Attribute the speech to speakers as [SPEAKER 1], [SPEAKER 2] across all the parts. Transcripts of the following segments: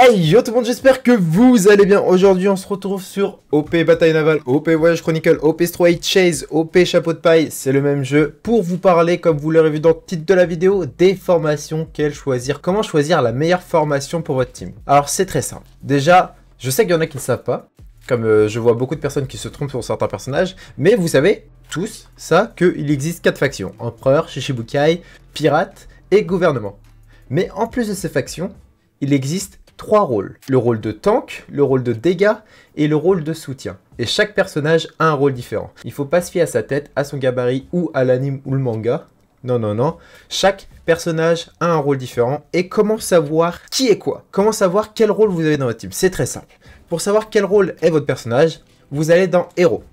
[SPEAKER 1] Hey yo tout le monde, j'espère que vous allez bien. Aujourd'hui, on se retrouve sur OP Bataille Navale, OP Voyage Chronicle, OP Stray Chase, OP Chapeau de Paille. C'est le même jeu pour vous parler, comme vous l'aurez vu dans le titre de la vidéo, des formations qu'elle choisir. Comment choisir la meilleure formation pour votre team Alors, c'est très simple. Déjà, je sais qu'il y en a qui ne savent pas, comme euh, je vois beaucoup de personnes qui se trompent sur certains personnages, mais vous savez tous ça qu'il existe quatre factions. Empereur, Shishibukai, Pirate et Gouvernement. Mais en plus de ces factions, il existe trois rôles. Le rôle de tank, le rôle de dégâts et le rôle de soutien. Et chaque personnage a un rôle différent. Il ne faut pas se fier à sa tête, à son gabarit ou à l'anime ou le manga. Non, non, non. Chaque personnage a un rôle différent. Et comment savoir qui est quoi Comment savoir quel rôle vous avez dans votre team C'est très simple. Pour savoir quel rôle est votre personnage, vous allez dans Héros.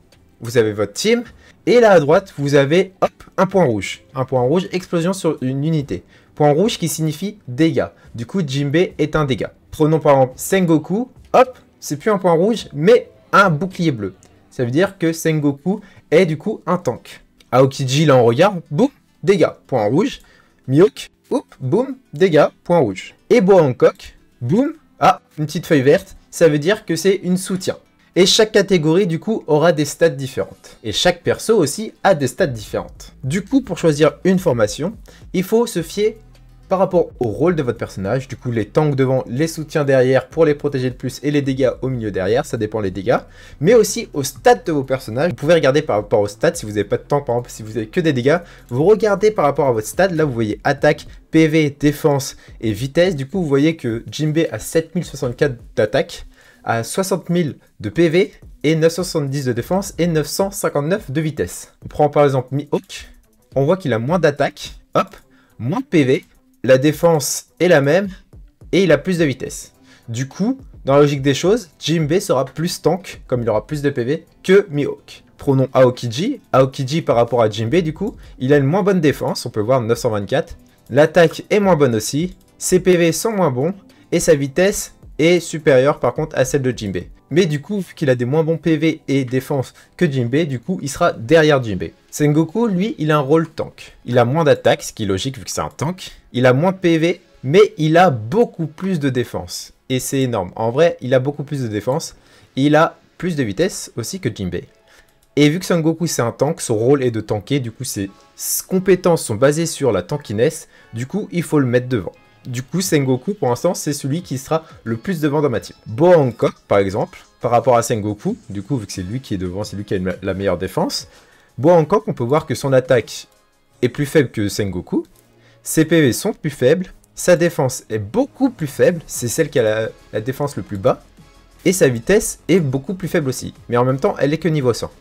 [SPEAKER 1] Vous avez votre team. Et là à droite, vous avez un point rouge. Un point rouge, explosion sur une unité. Point rouge qui signifie dégâts. Du coup, Jimbe est un dégât. Prenons par exemple Sengoku, hop, c'est plus un point rouge, mais un bouclier bleu. Ça veut dire que Sengoku est du coup un tank. Aokiji, là on regarde, boum, dégâts, point rouge. Miyok, oup, boum, dégâts, point rouge. Et Boa Hancock, boum, ah, une petite feuille verte, ça veut dire que c'est une soutien. Et chaque catégorie du coup aura des stats différentes. Et chaque perso aussi a des stats différentes. Du coup, pour choisir une formation, il faut se fier par rapport au rôle de votre personnage, du coup les tanks devant, les soutiens derrière pour les protéger le plus et les dégâts au milieu derrière, ça dépend les dégâts, mais aussi au stade de vos personnages. Vous pouvez regarder par rapport au stade, si vous n'avez pas de temps par exemple, si vous avez que des dégâts, vous regardez par rapport à votre stade, là vous voyez attaque, PV, défense et vitesse, du coup vous voyez que Jimbe a 7064 d'attaque, a 60 000 de PV et 970 de défense et 959 de vitesse. On prend par exemple Mihawk, on voit qu'il a moins d'attaque, hop, moins de PV, la défense est la même et il a plus de vitesse. Du coup, dans la logique des choses, Jimbe sera plus tank, comme il aura plus de PV, que Mihawk. Pronom Aokiji, Aokiji par rapport à Jimbe du coup, il a une moins bonne défense, on peut voir 924. L'attaque est moins bonne aussi, ses PV sont moins bons, et sa vitesse est supérieure par contre à celle de Jimbe. Mais du coup, vu qu'il a des moins bons PV et défense que Jinbei, du coup, il sera derrière Jinbei. Sengoku, lui, il a un rôle tank. Il a moins d'attaque, ce qui est logique vu que c'est un tank. Il a moins de PV, mais il a beaucoup plus de défense. Et c'est énorme. En vrai, il a beaucoup plus de défense. Il a plus de vitesse aussi que Jinbei. Et vu que Sengoku c'est un tank, son rôle est de tanker, du coup ses compétences sont basées sur la tankiness, du coup il faut le mettre devant. Du coup, Sengoku, pour l'instant, c'est celui qui sera le plus devant dans ma team. Bo Hancock, par exemple, par rapport à Sengoku, du coup, vu que c'est lui qui est devant, c'est lui qui a la meilleure défense. Bo Hancock, on peut voir que son attaque est plus faible que Sengoku. Ses PV sont plus faibles. Sa défense est beaucoup plus faible. C'est celle qui a la, défense le plus bas. Et sa vitesse est beaucoup plus faible aussi. Mais en même temps, elle est que niveau 100.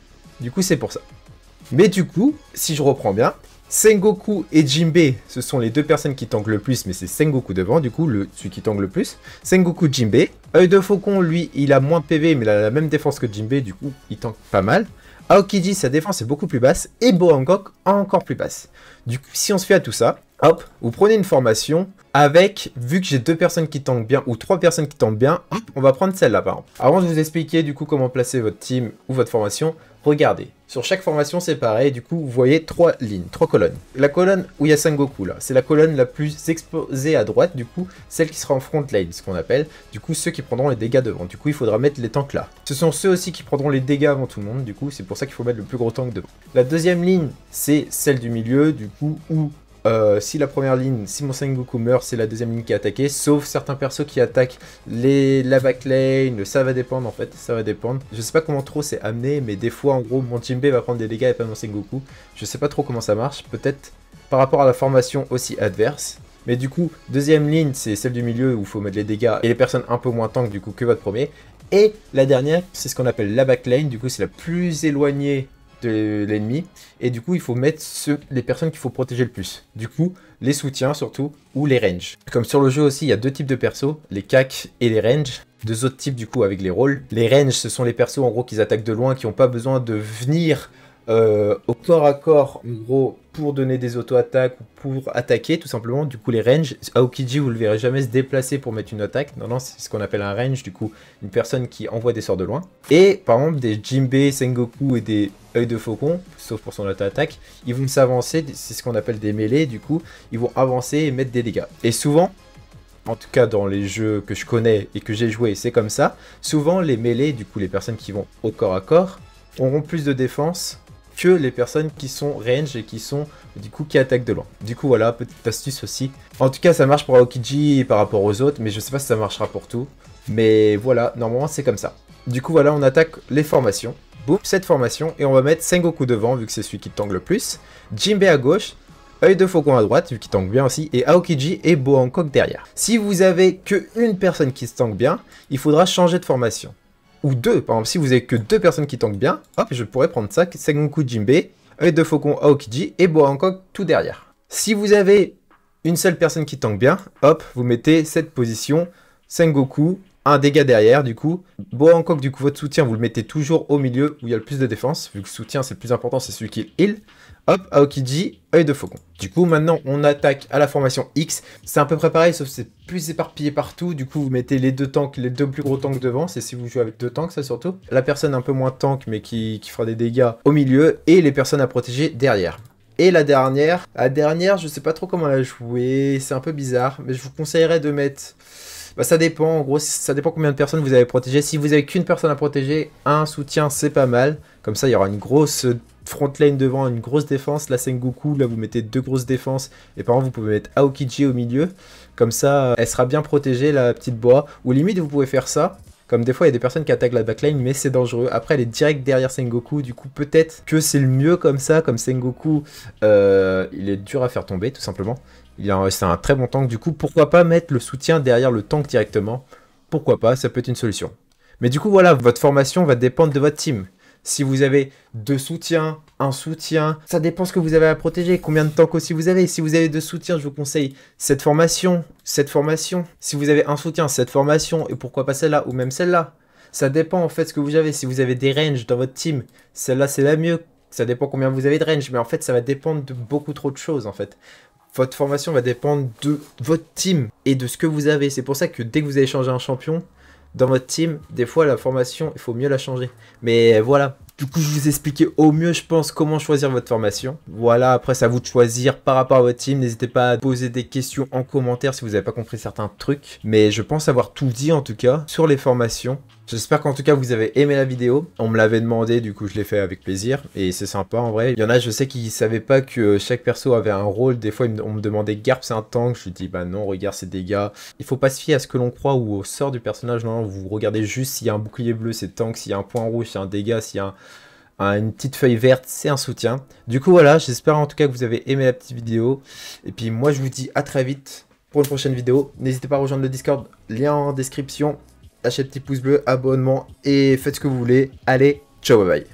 [SPEAKER 1] Du coup, c'est pour ça. Mais du coup, si je reprends bien, Sengoku et Jinbei, ce sont les deux personnes qui tanguent le plus, mais c'est Sengoku devant, du coup, le, celui qui tangue le plus. Sengoku, Jinbei. Oeil de Faucon, lui, il a moins PV, mais il a la même défense que Jinbei, du coup, il tank pas mal. Aokiji, sa défense est beaucoup plus basse, et Boangok, encore plus basse. Du coup, si on se fait à tout ça, hop, vous prenez une formation avec, vu que j'ai deux personnes qui tankent bien ou trois personnes qui tankent bien, on va prendre celle-là par exemple. Avant de vous expliquer du coup comment placer votre team ou votre formation, regardez. Sur chaque formation, c'est pareil. Du coup, vous voyez trois lignes, trois colonnes. La colonne où il y a Sengoku, là, c'est la colonne la plus exposée à droite, du coup, celle qui sera en front lane, ce qu'on appelle. Du coup, ceux qui prendront les dégâts devant. Du coup, il faudra mettre les tanks là. Ce sont ceux aussi qui prendront les dégâts avant tout le monde. Du coup, c'est pour ça qu'il faut mettre le plus gros tank devant. La deuxième ligne, c'est celle du milieu, du coup, où euh, si la première ligne, si mon Sengoku meurt, c'est la deuxième ligne qui est attaquée, sauf certains persos qui attaquent les, la backlane, ça va dépendre en fait, ça va dépendre. Je sais pas comment trop c'est amené, mais des fois en gros mon Jinbei va prendre des dégâts et pas mon Sengoku. Je sais pas trop comment ça marche, peut-être par rapport à la formation aussi adverse. Mais du coup, deuxième ligne, c'est celle du milieu où il faut mettre les dégâts et les personnes un peu moins tank du coup que votre premier. Et la dernière, c'est ce qu'on appelle la backlane, du coup c'est la plus éloignée l'ennemi. Et du coup, il faut mettre ceux, les personnes qu'il faut protéger le plus. Du coup, les soutiens surtout, ou les ranges. Comme sur le jeu aussi, il y a deux types de persos, les cac et les ranges. Deux autres types du coup avec les rôles. Les ranges, ce sont les persos en gros qui attaquent de loin, qui n'ont pas besoin de venir euh, au corps à corps, gros, pour donner des auto-attaques ou pour attaquer, tout simplement. Du coup, les ranges, Aokiji, vous le verrez jamais se déplacer pour mettre une attaque. Non, non, c'est ce qu'on appelle un range, du coup, une personne qui envoie des sorts de loin. Et par exemple, des Jinbei, Sengoku et des œil de faucon, sauf pour son auto-attaque, ils vont s'avancer, c'est ce qu'on appelle des mêlées, du coup, ils vont avancer et mettre des dégâts. Et souvent, en tout cas dans les jeux que je connais et que j'ai joué, c'est comme ça, souvent les mêlées, du coup les personnes qui vont au corps à corps, auront plus de défense que les personnes qui sont range et qui sont du coup qui attaquent de loin. Du coup voilà, petite astuce aussi. En tout cas ça marche pour Aokiji par rapport aux autres, mais je sais pas si ça marchera pour tout. Mais voilà, normalement c'est comme ça. Du coup voilà, on attaque les formations. Boum, cette formation, et on va mettre Sengoku devant vu que c'est celui qui tangle le plus. Jinbei à gauche, Oeil de Faucon à droite, vu qu'il tangle bien aussi, et Aokiji et Bohankok derrière. Si vous avez que une personne qui se tangle bien, il faudra changer de formation ou deux. Par exemple, si vous avez que deux personnes qui tankent bien, hop, je pourrais prendre ça, Sengoku Jinbei, et de faucon Aokiji et Boa Hancock tout derrière. Si vous avez une seule personne qui tank bien, hop, vous mettez cette position, Sengoku, un dégât derrière du coup. Boa Hancock, du coup, votre soutien, vous le mettez toujours au milieu où il y a le plus de défense, vu que soutien c'est le plus important, c'est celui qui heal. Hop, Aokiji, œil de faucon. Du coup, maintenant, on attaque à la formation X. C'est un peu préparé pareil, sauf que c'est plus éparpillé partout. Du coup, vous mettez les deux tanks, les deux plus gros tanks devant. C'est si vous jouez avec deux tanks, ça surtout. La personne un peu moins tank, mais qui, qui fera des dégâts au milieu. Et les personnes à protéger derrière. Et la dernière, la dernière, je sais pas trop comment la jouer, c'est un peu bizarre, mais je vous conseillerais de mettre... Bah, ça dépend, en gros, ça dépend combien de personnes vous avez protégées. Si vous avez qu'une personne à protéger, un soutien, c'est pas mal. Comme ça, il y aura une grosse front devant une grosse défense, la Sengoku, là vous mettez deux grosses défenses, et par contre vous pouvez mettre Aokiji au milieu, comme ça euh, elle sera bien protégée la petite bois ou limite vous pouvez faire ça, comme des fois il y a des personnes qui attaquent la backline mais c'est dangereux, après elle est direct derrière Sengoku, du coup peut-être que c'est le mieux comme ça, comme Sengoku euh, il est dur à faire tomber tout simplement, c'est un très bon tank, du coup pourquoi pas mettre le soutien derrière le tank directement, pourquoi pas, ça peut être une solution. Mais du coup voilà, votre formation va dépendre de votre team si vous avez deux soutiens, un soutien, ça dépend ce que vous avez à protéger, combien de temps aussi vous avez. Si vous avez deux soutiens, je vous conseille cette formation, cette formation. Si vous avez un soutien, cette formation, et pourquoi pas celle-là, ou même celle-là. Ça dépend en fait ce que vous avez. Si vous avez des ranges dans votre team, celle-là c'est la mieux. Ça dépend combien vous avez de range, mais en fait ça va dépendre de beaucoup trop de choses en fait votre formation va dépendre de votre team et de ce que vous avez. C'est pour ça que dès que vous allez changer un champion, dans votre team, des fois la formation, il faut mieux la changer. Mais voilà. Du coup, je vous expliquais au mieux, je pense, comment choisir votre formation. Voilà, après, ça vous de choisir par rapport à votre team. N'hésitez pas à poser des questions en commentaire si vous n'avez pas compris certains trucs. Mais je pense avoir tout dit, en tout cas, sur les formations. J'espère qu'en tout cas vous avez aimé la vidéo. On me l'avait demandé, du coup je l'ai fait avec plaisir. Et c'est sympa en vrai. Il y en a, je sais qu'ils savaient pas que chaque perso avait un rôle. Des fois on me demandait Garp c'est un tank. Je lui dis bah non, regarde ses dégâts. Il faut pas se fier à ce que l'on croit ou au sort du personnage. Non, vous regardez juste s'il y a un bouclier bleu, c'est tank. S'il y a un point rouge, c'est un dégât. S'il y a une petite feuille verte, c'est un soutien. Du coup, voilà, j'espère en tout cas que vous avez aimé la petite vidéo. Et puis moi, je vous dis à très vite pour une prochaine vidéo. N'hésitez pas à rejoindre le Discord, lien en description lâchez le petit pouce bleu, abonnement et faites ce que vous voulez. Allez, ciao, bye bye.